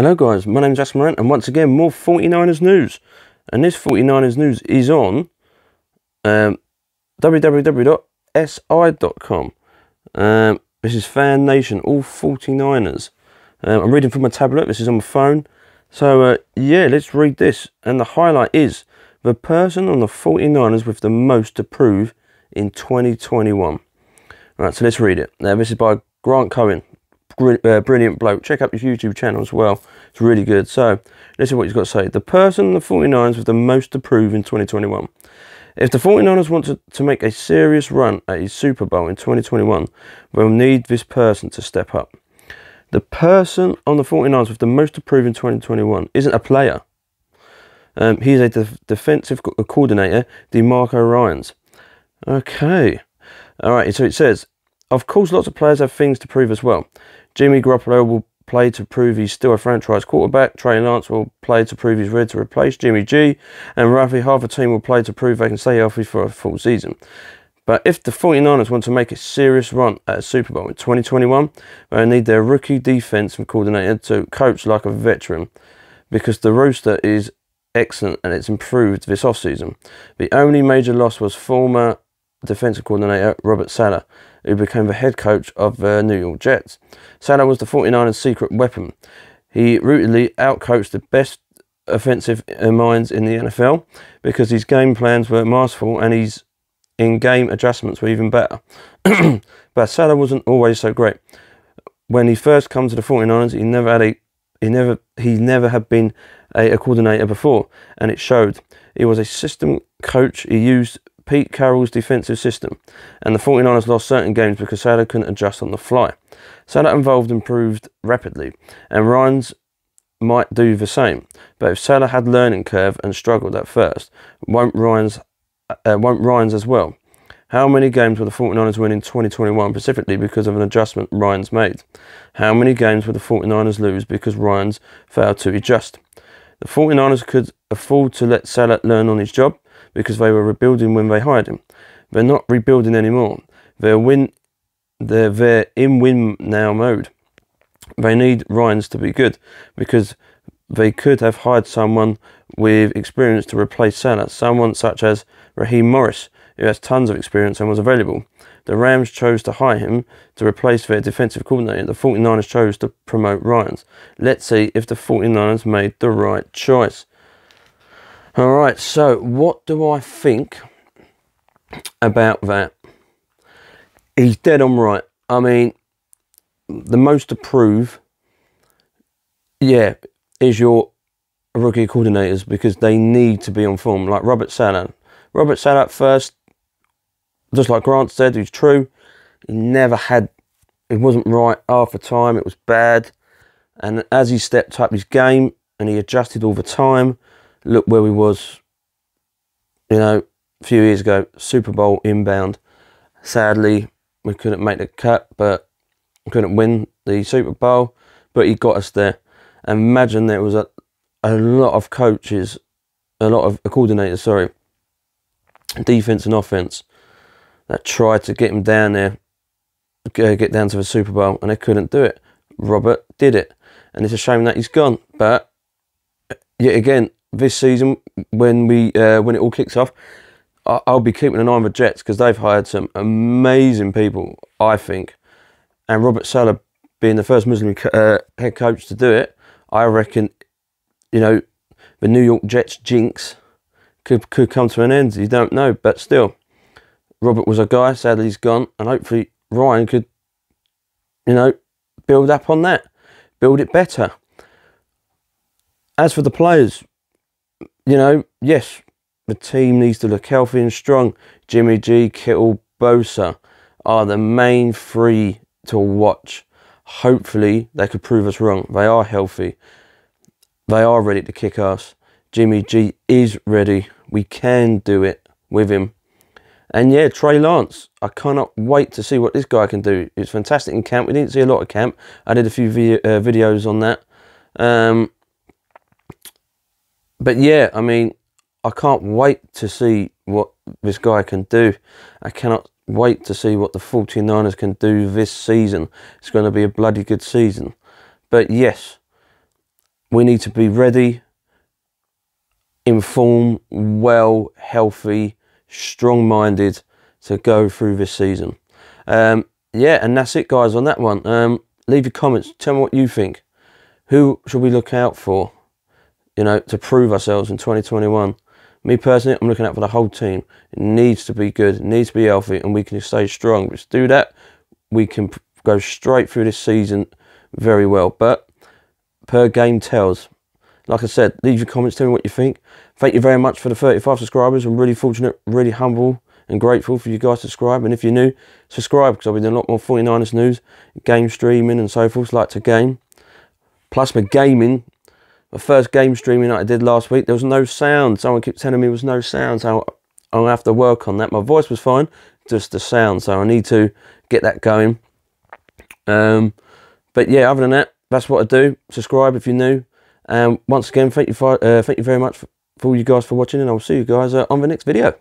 Hello guys, my name's Ash Morant and once again more 49ers news. And this 49ers news is on um, www.si.com. Um, this is Fan Nation, all 49ers. Um, I'm reading from my tablet, this is on my phone. So uh, yeah, let's read this. And the highlight is the person on the 49ers with the most to prove in 2021. All right, so let's read it. Now this is by Grant Cohen uh, brilliant bloke. Check out his YouTube channel as well. It's really good. So this is what he's got to say. The person the 49ers with the most to prove in 2021. If the 49ers want to, to make a serious run at a Super Bowl in 2021, they'll need this person to step up. The person on the 49ers with the most to prove in 2021 isn't a player. Um, he's a defensive co coordinator, DeMarco Ryans. Okay. All right, so it says, of course, lots of players have things to prove as well. Jimmy Garoppolo will play to prove he's still a franchise quarterback. Trey Lance will play to prove he's ready to replace Jimmy G. And roughly half a team will play to prove they can stay healthy for a full season. But if the 49ers want to make a serious run at a Super Bowl in 2021, they need their rookie defense coordinator to coach like a veteran because the roster is excellent and it's improved this offseason. The only major loss was former defensive coordinator Robert Sala, who became the head coach of the uh, New York Jets. Sala was the 49ers' secret weapon. He routinely outcoached the best offensive minds in the NFL because his game plans were masterful and his in-game adjustments were even better. but Sala wasn't always so great. When he first came to the 49ers, he never had a he never he never had been a, a coordinator before, and it showed. He was a system coach. He used Pete Carroll's defensive system, and the 49ers lost certain games because Salah couldn't adjust on the fly. evolved involved improved rapidly, and Ryan's might do the same. But if Salah had learning curve and struggled at first, won't Ryan's, uh, won't Ryan's as well? How many games will the 49ers win in 2021 specifically because of an adjustment Ryan's made? How many games will the 49ers lose because Ryan's failed to adjust? The 49ers could afford to let Salah learn on his job, because they were rebuilding when they hired him. They're not rebuilding anymore. They're win, they're they're in win now mode. They need Ryan's to be good because they could have hired someone with experience to replace Salah, someone such as Raheem Morris, who has tons of experience and was available. The Rams chose to hire him to replace their defensive coordinator. The 49ers chose to promote Ryans. Let's see if the 49ers made the right choice. All right, so what do I think about that? He's dead on right. I mean, the most to prove, yeah, is your rookie coordinators because they need to be on form, like Robert Salah. Robert Salah first, just like Grant said, who's true, he never had, it wasn't right half the time, it was bad. And as he stepped up his game and he adjusted all the time, look where we was, you know, a few years ago, Super Bowl inbound. Sadly, we couldn't make the cut, but couldn't win the Super Bowl, but he got us there. And imagine there was a, a lot of coaches, a lot of coordinators, sorry, defense and offense, that tried to get him down there, uh, get down to the Super Bowl, and they couldn't do it. Robert did it, and it's a shame that he's gone. But uh, yet again, this season when we uh, when it all kicks off, I- will be keeping an eye on the Jets because they've hired some amazing people, I think. And Robert Sala being the first Muslim co- uh, head coach to do it, I reckon, you know, the New York Jets jinx could could come to an end. You don't know, but still, Robert was a guy. Sadly, he's gone, and hopefully Ryan could, you know, build up on that, build it better. As for the players, you know, yes, the team needs to look healthy and strong. Jimmy G, Kittle, Bosa are the main three to watch. Hopefully, they could prove us wrong. They are healthy. They are ready to kick ass. Jimmy G is ready. We can do it with him. And yeah, Trey Lance. I cannot wait to see what this guy can do. It's fantastic in camp. We didn't see a lot of camp. I did a few uh, videos on that. Um, but yeah, I mean, I can't wait to see what this guy can do. I cannot wait to see what the 49ers can do this season. It's going to be a bloody good season. But yes, we need to be ready, informed, well, healthy, strong minded to go through this season. Um, yeah, and that's it, guys, on that one. Um, leave your comments. Tell me what you think. Who should we look out for? you know, to prove ourselves in 2021. Me personally, I'm looking out for the whole team. It needs to be good, it needs to be healthy, and we can stay strong. Let's do that. We can go straight through this season very well. But per game tells. Like I said, leave your comments, tell me what you think. Thank you very much for the 35 subscribers. I'm really fortunate, really humble and grateful for you guys to subscribe. And if you're new, subscribe because I'll be doing a lot more 49ers news, game streaming and so forth, like to game. Plus my gaming my first game streaming that I did last week, there was no sound. Someone kept telling me there was no sound, so I'll have to work on that. My voice was fine, just the sound, so I need to get that going. Um, but yeah, other than that, that's what I do. Subscribe if you're new. And um, once again, thank you, for, uh, thank you very much for, for, all you guys for watching, and I'll see you guys uh, on the next video.